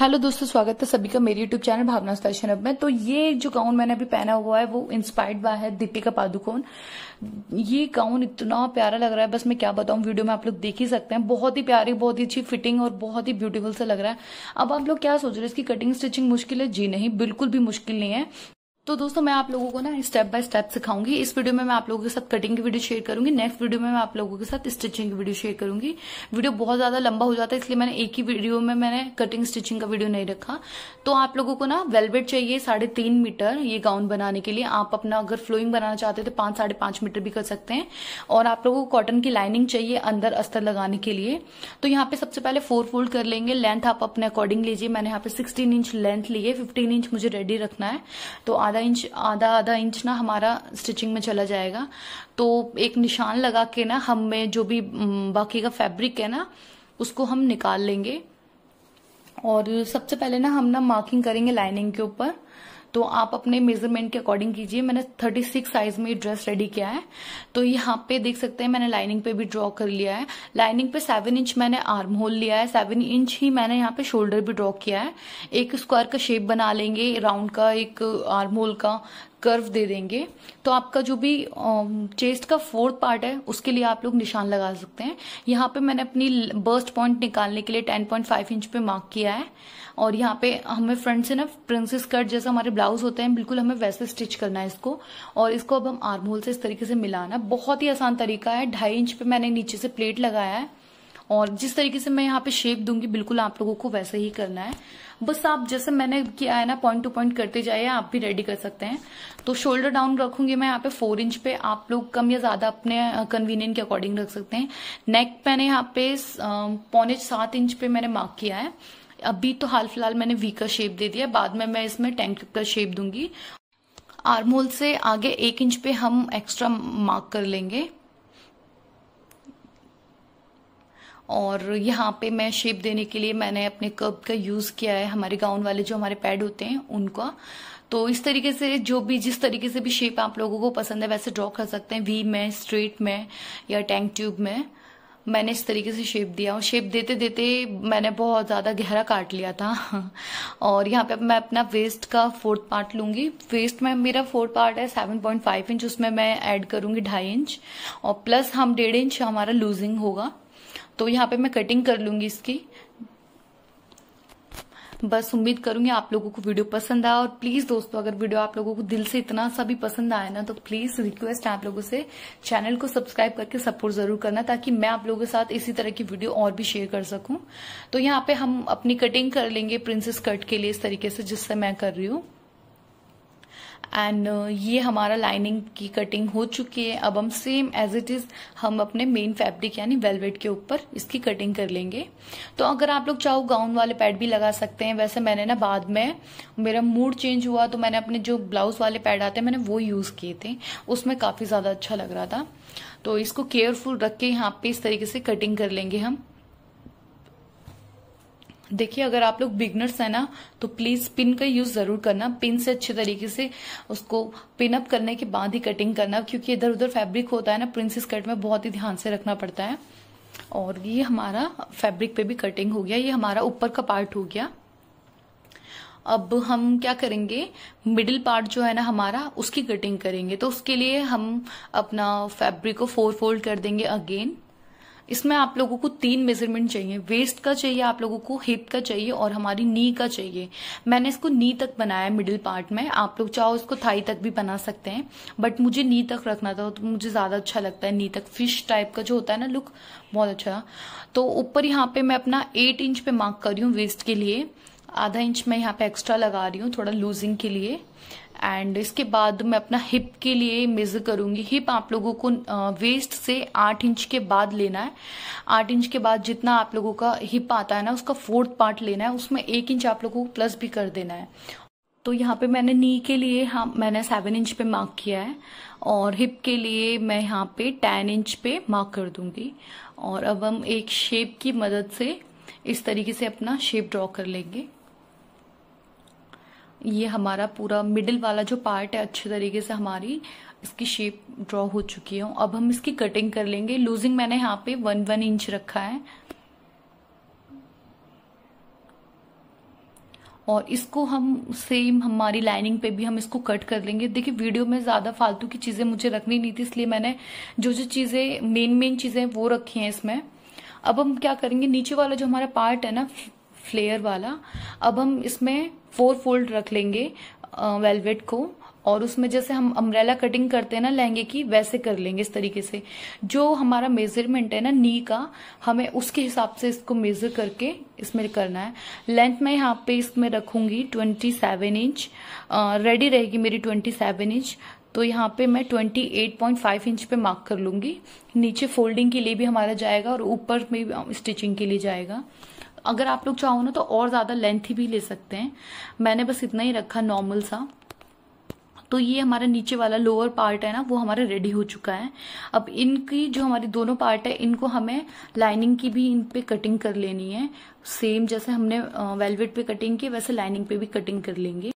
hello दोस्तों स्वागत है सभी का मेरे यूट्यूब चैनल भावना स्टेशन अब में तो ये जो गाउन मैंने अभी पहना हुआ है वो इंस्पायर्ड बाय है दीपिका पादुकोण ये गाउन इतना प्यारा लग रहा है बस मैं क्या बताऊं वीडियो में आप लोग देख ही सकते हैं बहुत ही प्यारी बहुत ही अच्छी फिटिंग और बहुत ही ब्यूटीफुल से लग रहा है अब आप लोग क्या सोच रहे हैं इसकी कटिंग स्टिचिंग मुश्किल है जी नहीं बिल्कुल भी मुश्किल नहीं है तो दोस्तों मैं आप लोगों को ना स्टेप बाय स्टेप सिखाऊंगी इस वीडियो में मैं आप लोगों के साथ कटिंग की वीडियो शेयर करूंगी नेक्स्ट वीडियो में मैं आप लोगों के साथ स्टिचिंग की वीडियो शेयर करूंगी वीडियो बहुत ज्यादा लंबा हो जाता है इसलिए मैंने एक ही वीडियो में मैंने कटिंग स्टिचिंग का वीडियो नहीं रखा तो आप लोगों को ना वेलवेट चाहिए साढ़े तीन मीटर ये गाउन बनाने के लिए आप अपना अगर फ्लोइंग बनाना चाहते तो पांच साढ़े पांच मीटर भी कर सकते हैं और आप लोगों को कॉटन की लाइनिंग चाहिए अंदर अस्तर लगाने के लिए तो यहाँ पे सबसे पहले फोर फोल्ड कर लेंगे लेंथ आप अपने अकॉर्डिंग लीजिए मैंने यहाँ पे सिक्सटीन इंच लेंथ ली है फिफ्टीन इंच मुझे रेडी रखना है तो आधा इंच आधा आधा इंच ना हमारा स्टिचिंग में चला जाएगा तो एक निशान लगा के ना हम में जो भी बाकी का फैब्रिक है ना उसको हम निकाल लेंगे और सबसे पहले ना हम ना मार्किंग करेंगे लाइनिंग के ऊपर तो आप अपने मेजरमेंट के अकॉर्डिंग कीजिए मैंने 36 साइज में ड्रेस रेडी किया है तो यहाँ पे देख सकते हैं मैंने लाइनिंग पे भी ड्रॉ कर लिया है लाइनिंग पे सेवन इंच मैंने आर्म होल लिया है सेवन इंच ही मैंने यहाँ पे शोल्डर भी ड्रॉ किया है एक स्क्वायर का शेप बना लेंगे राउंड का एक आर्म होल का कर्व दे देंगे तो आपका जो भी चेस्ट का फोर्थ पार्ट है उसके लिए आप लोग निशान लगा सकते हैं यहाँ पे मैंने अपनी बर्स्ट पॉइंट निकालने के लिए 10.5 इंच पे मार्क किया है और यहाँ पे हमें फ्रंट से ना प्रिंसेस कट जैसा हमारे ब्लाउज ब्लाउज होते हैं बिल्कुल हमें वैसे स्टिच करना है इसको और इसको अब हम आर्म होल से इस तरीके से मिलाना बहुत ही आसान तरीका है ढाई इंच पे मैंने नीचे से प्लेट लगाया है और जिस तरीके से मैं यहाँ पे शेप दूंगी बिल्कुल आप लोगों को वैसे ही करना है बस आप जैसे मैंने किया है ना पॉइंट टू पॉइंट करते जाइए आप भी रेडी कर सकते हैं तो शोल्डर डाउन रखूंगी मैं यहाँ पे फोर इंच पे आप लोग कम या ज्यादा अपने कन्वीनियंट के अकॉर्डिंग रख सकते हैं नेक मैंने यहाँ पे पौने सात इंच पे मैंने मार्क किया है अभी तो हाल फिलहाल मैंने वी का शेप दे दिया बाद में मैं इसमें टैंक का शेप दूंगी आर्म होल से आगे एक इंच पे हम एक्स्ट्रा मार्क कर लेंगे और यहाँ पे मैं शेप देने के लिए मैंने अपने कब का यूज़ किया है हमारे गाउन वाले जो हमारे पैड होते हैं उनका तो इस तरीके से जो भी जिस तरीके से भी शेप आप लोगों को पसंद है वैसे ड्रॉ कर सकते हैं वी में स्ट्रेट में या टैंक ट्यूब में मैंने इस तरीके से शेप दिया और शेप देते देते मैंने बहुत ज़्यादा गहरा काट लिया था और यहाँ पे मैं अपना वेस्ट का फोर्थ पार्ट लूँगी वेस्ट में मेरा फोर्थ पार्ट है सेवन पॉइंट फाइव इंच उसमें मैं ऐड करूँगी ढाई इंच और प्लस हम डेढ़ इंच हमारा लूजिंग होगा तो यहाँ पे मैं कटिंग कर लूँगी इसकी बस उम्मीद करूंगी आप लोगों को वीडियो पसंद आया और प्लीज दोस्तों अगर वीडियो आप लोगों को दिल से इतना सा भी पसंद आया ना तो प्लीज रिक्वेस्ट है आप लोगों से चैनल को सब्सक्राइब करके सपोर्ट जरूर करना ताकि मैं आप लोगों के साथ इसी तरह की वीडियो और भी शेयर कर सकूं तो यहाँ पे हम अपनी कटिंग कर लेंगे प्रिंसेस कट के लिए इस तरीके से जिससे मैं कर रही हूँ एंड uh, ये हमारा लाइनिंग की कटिंग हो चुकी है अब हम सेम एज इट इज हम अपने मेन फैब्रिक यानी वेलवेट के ऊपर इसकी कटिंग कर लेंगे तो अगर आप लोग चाहो गाउन वाले पैड भी लगा सकते हैं वैसे मैंने ना बाद में मेरा मूड चेंज हुआ तो मैंने अपने जो ब्लाउज वाले पैड आते हैं मैंने वो यूज किए थे उसमें काफी ज्यादा अच्छा लग रहा था तो इसको केयरफुल रख के यहाँ पे इस तरीके से कटिंग कर लेंगे हम देखिए अगर आप लोग बिगनर्स है ना तो प्लीज पिन का यूज जरूर करना पिन से अच्छे तरीके से उसको पिन अप करने के बाद ही कटिंग करना क्योंकि इधर उधर फैब्रिक होता है ना प्रिंसेस कट में बहुत ही ध्यान से रखना पड़ता है और ये हमारा फैब्रिक पे भी कटिंग हो गया ये हमारा ऊपर का पार्ट हो गया अब हम क्या करेंगे मिडिल पार्ट जो है ना हमारा उसकी कटिंग करेंगे तो उसके लिए हम अपना फैब्रिक को फोर फोल्ड कर देंगे अगेन इसमें आप लोगों को तीन मेजरमेंट चाहिए वेस्ट का चाहिए आप लोगों को हिप का चाहिए और हमारी नी का चाहिए मैंने इसको नी तक बनाया मिडिल पार्ट में आप लोग चाहो इसको थाई तक भी बना सकते हैं बट मुझे नी तक रखना था तो मुझे ज़्यादा अच्छा लगता है नी तक फिश टाइप का जो होता है ना लुक बहुत अच्छा तो ऊपर यहाँ पे मैं अपना एट इंच पे मार्क कर रही हूँ वेस्ट के लिए आधा इंच मैं यहाँ पे एक्स्ट्रा लगा रही हूँ थोड़ा लूजिंग के लिए एंड इसके बाद मैं अपना हिप के लिए मेजर करूंगी हिप आप लोगों को वेस्ट से आठ इंच के बाद लेना है आठ इंच के बाद जितना आप लोगों का हिप आता है ना उसका फोर्थ पार्ट लेना है उसमें एक इंच आप लोगों को प्लस भी कर देना है तो यहाँ पे मैंने नी के लिए हाँ मैंने सेवन इंच पे मार्क किया है और हिप के लिए मैं यहाँ पे टेन इंच पे मार्क कर दूंगी और अब हम एक शेप की मदद से इस तरीके से अपना शेप ड्रॉ कर लेंगे ये हमारा पूरा मिडिल वाला जो पार्ट है अच्छे तरीके से हमारी इसकी शेप ड्रॉ हो चुकी है अब हम इसकी कटिंग कर लेंगे लूजिंग मैंने यहाँ पे वन वन इंच रखा है और इसको हम सेम हमारी लाइनिंग पे भी हम इसको कट कर लेंगे देखिए वीडियो में ज़्यादा फालतू की चीज़ें मुझे रखनी नहीं थी इसलिए मैंने जो जो चीज़ें मेन मेन चीज़ें वो रखी हैं इसमें अब हम क्या करेंगे नीचे वाला जो हमारा पार्ट है ना फ्लेयर वाला अब हम इसमें फोर फोल्ड रख लेंगे वेलवेट को और उसमें जैसे हम अम्ब्रेला कटिंग करते हैं ना लहंगे की वैसे कर लेंगे इस तरीके से जो हमारा मेजरमेंट है ना नी का हमें उसके हिसाब से इसको मेजर करके इसमें करना है लेंथ मैं यहाँ पे इसमें रखूंगी ट्वेंटी सेवन इंच रेडी रहेगी मेरी ट्वेंटी सेवन इंच तो यहाँ पे मैं 28.5 इंच पे मार्क कर लूंगी नीचे फोल्डिंग के लिए भी हमारा जाएगा और ऊपर में स्टिचिंग के लिए जाएगा अगर आप लोग चाहो ना तो और ज़्यादा लेंथी भी ले सकते हैं मैंने बस इतना ही रखा नॉर्मल सा तो ये हमारा नीचे वाला लोअर पार्ट है ना वो हमारा रेडी हो चुका है अब इनकी जो हमारी दोनों पार्ट है इनको हमें लाइनिंग की भी इन पे कटिंग कर लेनी है सेम जैसे हमने वेलवेट पे कटिंग की वैसे लाइनिंग पे भी कटिंग कर लेंगे